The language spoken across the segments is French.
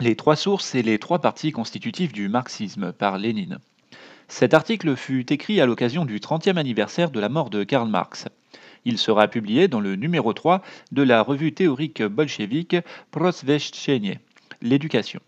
Les trois sources et les trois parties constitutives du marxisme par Lénine. Cet article fut écrit à l'occasion du 30e anniversaire de la mort de Karl Marx. Il sera publié dans le numéro 3 de la revue théorique bolchevique Prosveshchenie, L'éducation.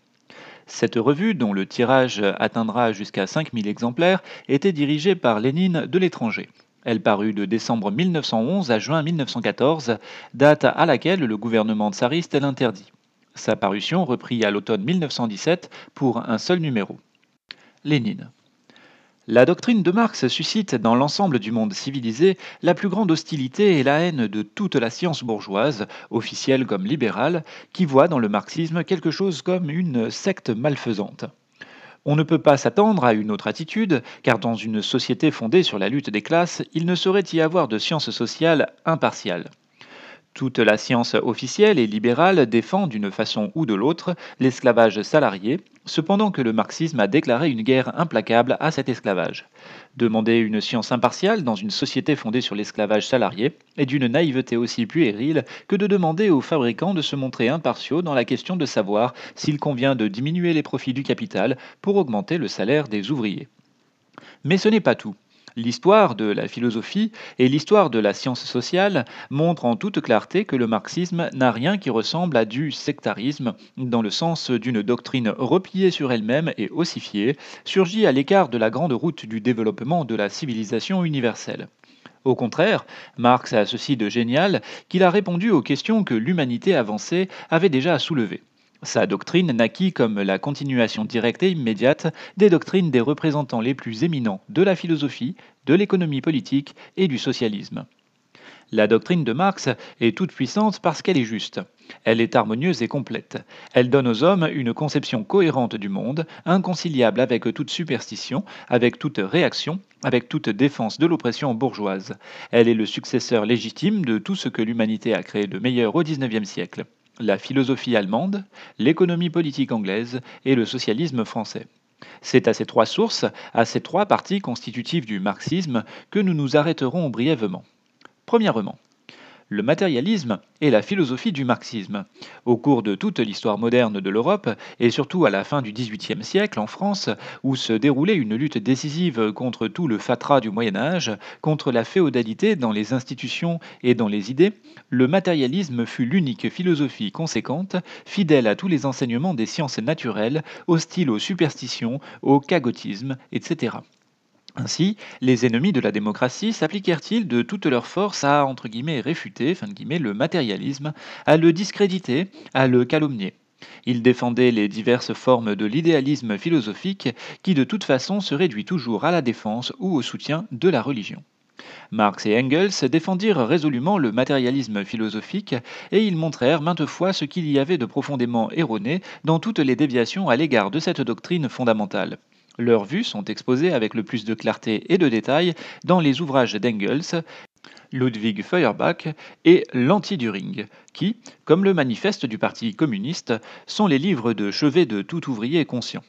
Cette revue, dont le tirage atteindra jusqu'à 5000 exemplaires, était dirigée par Lénine de l'étranger. Elle parut de décembre 1911 à juin 1914, date à laquelle le gouvernement tsariste l'interdit. Sa parution reprit à l'automne 1917 pour un seul numéro. Lénine. La doctrine de Marx suscite dans l'ensemble du monde civilisé la plus grande hostilité et la haine de toute la science bourgeoise, officielle comme libérale, qui voit dans le marxisme quelque chose comme une secte malfaisante. On ne peut pas s'attendre à une autre attitude, car dans une société fondée sur la lutte des classes, il ne saurait y avoir de science sociale impartiale. Toute la science officielle et libérale défend d'une façon ou de l'autre l'esclavage salarié, cependant que le marxisme a déclaré une guerre implacable à cet esclavage. Demander une science impartiale dans une société fondée sur l'esclavage salarié est d'une naïveté aussi puérile que de demander aux fabricants de se montrer impartiaux dans la question de savoir s'il convient de diminuer les profits du capital pour augmenter le salaire des ouvriers. Mais ce n'est pas tout. L'histoire de la philosophie et l'histoire de la science sociale montrent en toute clarté que le marxisme n'a rien qui ressemble à du sectarisme, dans le sens d'une doctrine repliée sur elle-même et ossifiée, surgit à l'écart de la grande route du développement de la civilisation universelle. Au contraire, Marx a ceci de génial qu'il a répondu aux questions que l'humanité avancée avait déjà soulevées. Sa doctrine naquit comme la continuation directe et immédiate des doctrines des représentants les plus éminents de la philosophie, de l'économie politique et du socialisme. La doctrine de Marx est toute puissante parce qu'elle est juste. Elle est harmonieuse et complète. Elle donne aux hommes une conception cohérente du monde, inconciliable avec toute superstition, avec toute réaction, avec toute défense de l'oppression bourgeoise. Elle est le successeur légitime de tout ce que l'humanité a créé de meilleur au XIXe siècle la philosophie allemande, l'économie politique anglaise et le socialisme français. C'est à ces trois sources, à ces trois parties constitutives du marxisme, que nous nous arrêterons brièvement. Premièrement, le matérialisme est la philosophie du marxisme. Au cours de toute l'histoire moderne de l'Europe, et surtout à la fin du XVIIIe siècle en France, où se déroulait une lutte décisive contre tout le fatras du Moyen Âge, contre la féodalité dans les institutions et dans les idées, le matérialisme fut l'unique philosophie conséquente, fidèle à tous les enseignements des sciences naturelles, hostile aux superstitions, au cagotisme, etc. Ainsi, les ennemis de la démocratie s'appliquèrent-ils de toutes leur force à entre guillemets réfuter fin de guillemets, le matérialisme, à le discréditer, à le calomnier. Ils défendaient les diverses formes de l'idéalisme philosophique qui de toute façon se réduit toujours à la défense ou au soutien de la religion. Marx et Engels défendirent résolument le matérialisme philosophique et ils montrèrent maintes fois ce qu'il y avait de profondément erroné dans toutes les déviations à l'égard de cette doctrine fondamentale. Leurs vues sont exposées avec le plus de clarté et de détail dans les ouvrages d'Engels, Ludwig Feuerbach et L'Anti-During, qui, comme le manifeste du Parti communiste, sont les livres de chevet de tout ouvrier conscient.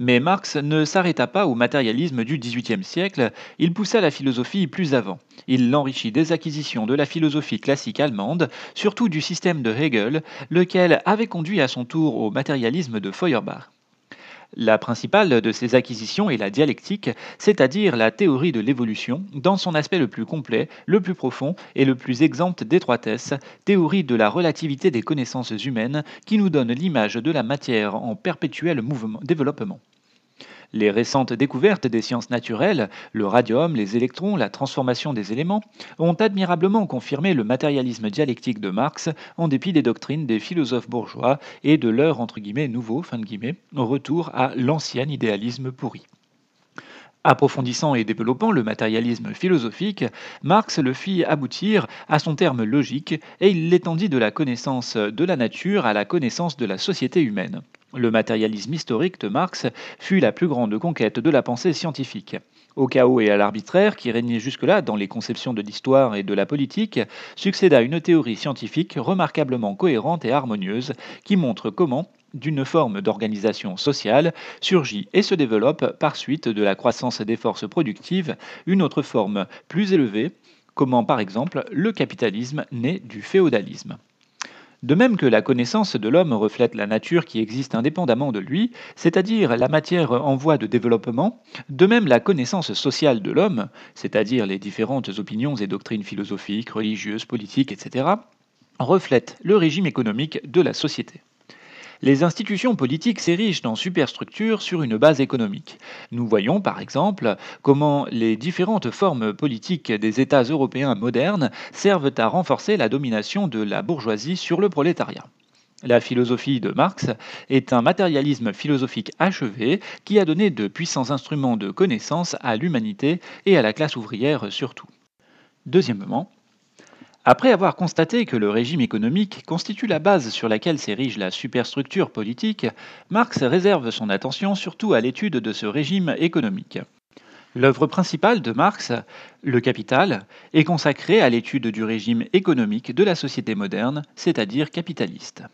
Mais Marx ne s'arrêta pas au matérialisme du XVIIIe siècle, il poussa la philosophie plus avant. Il l'enrichit des acquisitions de la philosophie classique allemande, surtout du système de Hegel, lequel avait conduit à son tour au matérialisme de Feuerbach. La principale de ces acquisitions est la dialectique, c'est-à-dire la théorie de l'évolution, dans son aspect le plus complet, le plus profond et le plus exempt d'étroitesse, théorie de la relativité des connaissances humaines qui nous donne l'image de la matière en perpétuel mouvement, développement. Les récentes découvertes des sciences naturelles, le radium, les électrons, la transformation des éléments, ont admirablement confirmé le matérialisme dialectique de Marx en dépit des doctrines des philosophes bourgeois et de leur entre guillemets, nouveau fin de guillemets, retour à l'ancien idéalisme pourri. Approfondissant et développant le matérialisme philosophique, Marx le fit aboutir à son terme logique et il l'étendit de la connaissance de la nature à la connaissance de la société humaine. Le matérialisme historique de Marx fut la plus grande conquête de la pensée scientifique. Au chaos et à l'arbitraire qui régnait jusque-là dans les conceptions de l'histoire et de la politique, succéda une théorie scientifique remarquablement cohérente et harmonieuse qui montre comment, d'une forme d'organisation sociale, surgit et se développe par suite de la croissance des forces productives une autre forme plus élevée, comment par exemple le capitalisme naît du féodalisme. De même que la connaissance de l'homme reflète la nature qui existe indépendamment de lui, c'est-à-dire la matière en voie de développement, de même la connaissance sociale de l'homme, c'est-à-dire les différentes opinions et doctrines philosophiques, religieuses, politiques, etc., reflète le régime économique de la société. Les institutions politiques s'érigent en superstructures sur une base économique. Nous voyons par exemple comment les différentes formes politiques des États européens modernes servent à renforcer la domination de la bourgeoisie sur le prolétariat. La philosophie de Marx est un matérialisme philosophique achevé qui a donné de puissants instruments de connaissance à l'humanité et à la classe ouvrière surtout. Deuxièmement, après avoir constaté que le régime économique constitue la base sur laquelle s'érige la superstructure politique, Marx réserve son attention surtout à l'étude de ce régime économique. L'œuvre principale de Marx, Le Capital, est consacrée à l'étude du régime économique de la société moderne, c'est-à-dire capitaliste.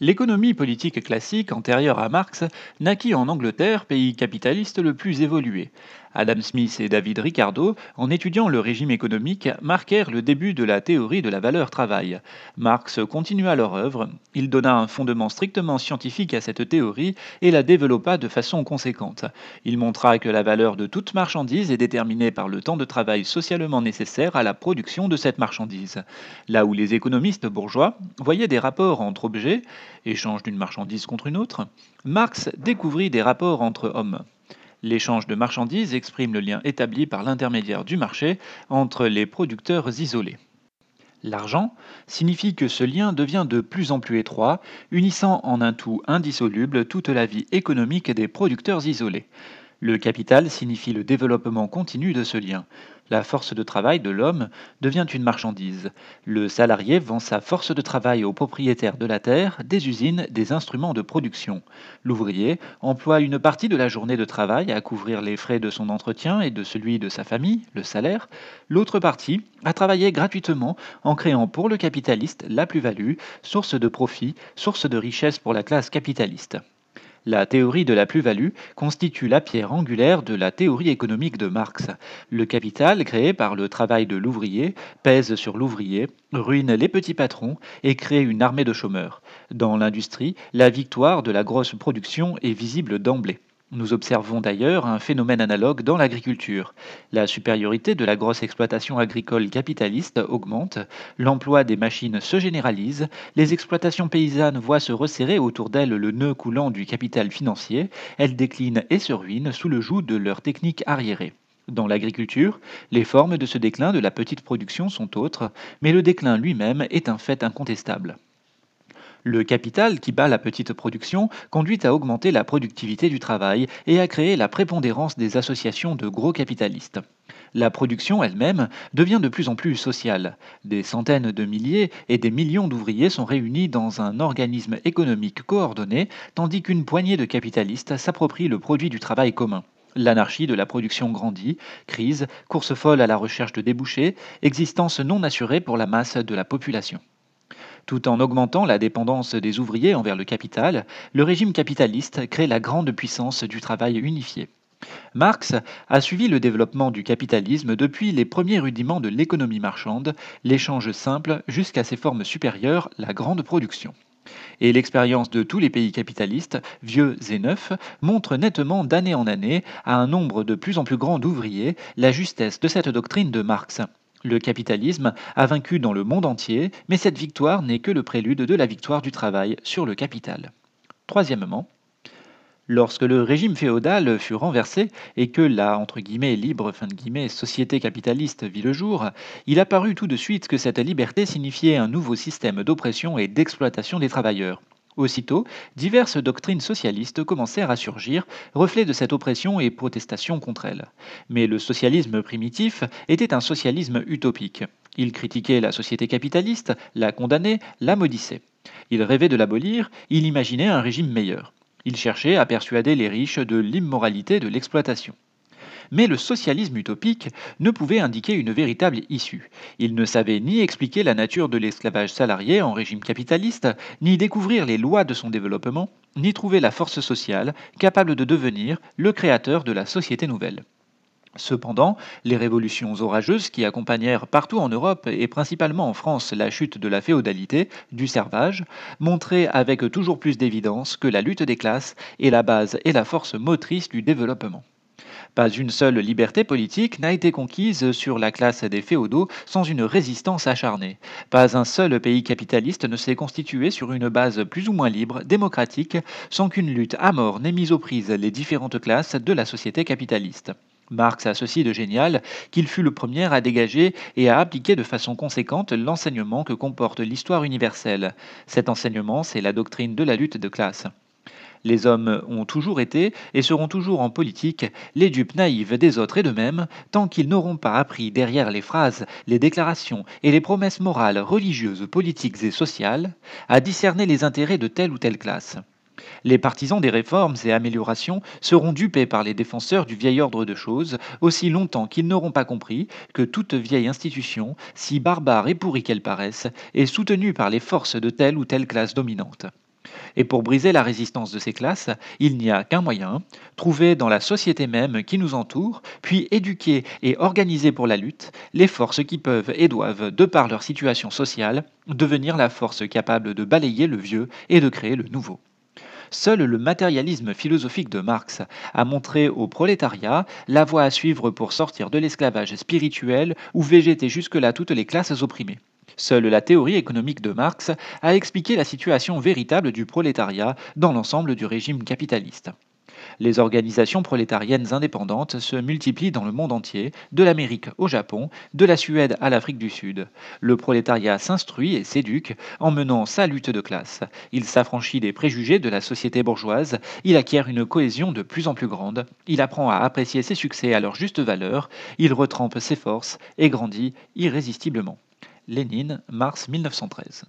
L'économie politique classique antérieure à Marx naquit en Angleterre, pays capitaliste le plus évolué. Adam Smith et David Ricardo, en étudiant le régime économique, marquèrent le début de la théorie de la valeur travail. Marx continua leur œuvre, il donna un fondement strictement scientifique à cette théorie et la développa de façon conséquente. Il montra que la valeur de toute marchandise est déterminée par le temps de travail socialement nécessaire à la production de cette marchandise. Là où les économistes bourgeois voyaient des rapports entre objets, échange d'une marchandise contre une autre, Marx découvrit des rapports entre hommes. L'échange de marchandises exprime le lien établi par l'intermédiaire du marché entre les producteurs isolés. L'argent signifie que ce lien devient de plus en plus étroit, unissant en un tout indissoluble toute la vie économique des producteurs isolés. Le capital signifie le développement continu de ce lien. La force de travail de l'homme devient une marchandise. Le salarié vend sa force de travail aux propriétaires de la terre, des usines, des instruments de production. L'ouvrier emploie une partie de la journée de travail à couvrir les frais de son entretien et de celui de sa famille, le salaire, l'autre partie à travailler gratuitement en créant pour le capitaliste la plus-value, source de profit, source de richesse pour la classe capitaliste. La théorie de la plus-value constitue la pierre angulaire de la théorie économique de Marx. Le capital créé par le travail de l'ouvrier pèse sur l'ouvrier, ruine les petits patrons et crée une armée de chômeurs. Dans l'industrie, la victoire de la grosse production est visible d'emblée. Nous observons d'ailleurs un phénomène analogue dans l'agriculture. La supériorité de la grosse exploitation agricole capitaliste augmente, l'emploi des machines se généralise, les exploitations paysannes voient se resserrer autour d'elles le nœud coulant du capital financier, elles déclinent et se ruinent sous le joug de leurs techniques arriérées. Dans l'agriculture, les formes de ce déclin de la petite production sont autres, mais le déclin lui-même est un fait incontestable. Le capital qui bat la petite production conduit à augmenter la productivité du travail et à créer la prépondérance des associations de gros capitalistes. La production elle-même devient de plus en plus sociale. Des centaines de milliers et des millions d'ouvriers sont réunis dans un organisme économique coordonné, tandis qu'une poignée de capitalistes s'approprie le produit du travail commun. L'anarchie de la production grandit, crise, course folle à la recherche de débouchés, existence non assurée pour la masse de la population. Tout en augmentant la dépendance des ouvriers envers le capital, le régime capitaliste crée la grande puissance du travail unifié. Marx a suivi le développement du capitalisme depuis les premiers rudiments de l'économie marchande, l'échange simple, jusqu'à ses formes supérieures, la grande production. Et l'expérience de tous les pays capitalistes, vieux et neufs, montre nettement d'année en année, à un nombre de plus en plus grand d'ouvriers, la justesse de cette doctrine de Marx. Le capitalisme a vaincu dans le monde entier, mais cette victoire n'est que le prélude de la victoire du travail sur le capital. Troisièmement, Lorsque le régime féodal fut renversé et que la entre guillemets, libre fin de guillemets, société capitaliste vit le jour, il apparut tout de suite que cette liberté signifiait un nouveau système d'oppression et d'exploitation des travailleurs, Aussitôt, diverses doctrines socialistes commencèrent à surgir, reflets de cette oppression et protestation contre elle. Mais le socialisme primitif était un socialisme utopique. Il critiquait la société capitaliste, la condamnait, la maudissait. Il rêvait de l'abolir, il imaginait un régime meilleur. Il cherchait à persuader les riches de l'immoralité de l'exploitation mais le socialisme utopique ne pouvait indiquer une véritable issue. Il ne savait ni expliquer la nature de l'esclavage salarié en régime capitaliste, ni découvrir les lois de son développement, ni trouver la force sociale capable de devenir le créateur de la société nouvelle. Cependant, les révolutions orageuses qui accompagnèrent partout en Europe et principalement en France la chute de la féodalité, du servage, montraient avec toujours plus d'évidence que la lutte des classes est la base et la force motrice du développement. Pas une seule liberté politique n'a été conquise sur la classe des féodaux sans une résistance acharnée. Pas un seul pays capitaliste ne s'est constitué sur une base plus ou moins libre, démocratique, sans qu'une lutte à mort n'ait mis aux prises les différentes classes de la société capitaliste. Marx a ceci de génial qu'il fut le premier à dégager et à appliquer de façon conséquente l'enseignement que comporte l'histoire universelle. Cet enseignement, c'est la doctrine de la lutte de classe. Les hommes ont toujours été et seront toujours en politique les dupes naïves des autres et de mêmes tant qu'ils n'auront pas appris derrière les phrases, les déclarations et les promesses morales, religieuses, politiques et sociales, à discerner les intérêts de telle ou telle classe. Les partisans des réformes et améliorations seront dupés par les défenseurs du vieil ordre de choses aussi longtemps qu'ils n'auront pas compris que toute vieille institution, si barbare et pourrie qu'elle paraisse, est soutenue par les forces de telle ou telle classe dominante. Et pour briser la résistance de ces classes, il n'y a qu'un moyen, trouver dans la société même qui nous entoure, puis éduquer et organiser pour la lutte les forces qui peuvent et doivent, de par leur situation sociale, devenir la force capable de balayer le vieux et de créer le nouveau. Seul le matérialisme philosophique de Marx a montré au prolétariat la voie à suivre pour sortir de l'esclavage spirituel où végétaient jusque-là toutes les classes opprimées. Seule la théorie économique de Marx a expliqué la situation véritable du prolétariat dans l'ensemble du régime capitaliste. Les organisations prolétariennes indépendantes se multiplient dans le monde entier, de l'Amérique au Japon, de la Suède à l'Afrique du Sud. Le prolétariat s'instruit et s'éduque en menant sa lutte de classe. Il s'affranchit des préjugés de la société bourgeoise, il acquiert une cohésion de plus en plus grande, il apprend à apprécier ses succès à leur juste valeur, il retrempe ses forces et grandit irrésistiblement. Lénine, mars 1913.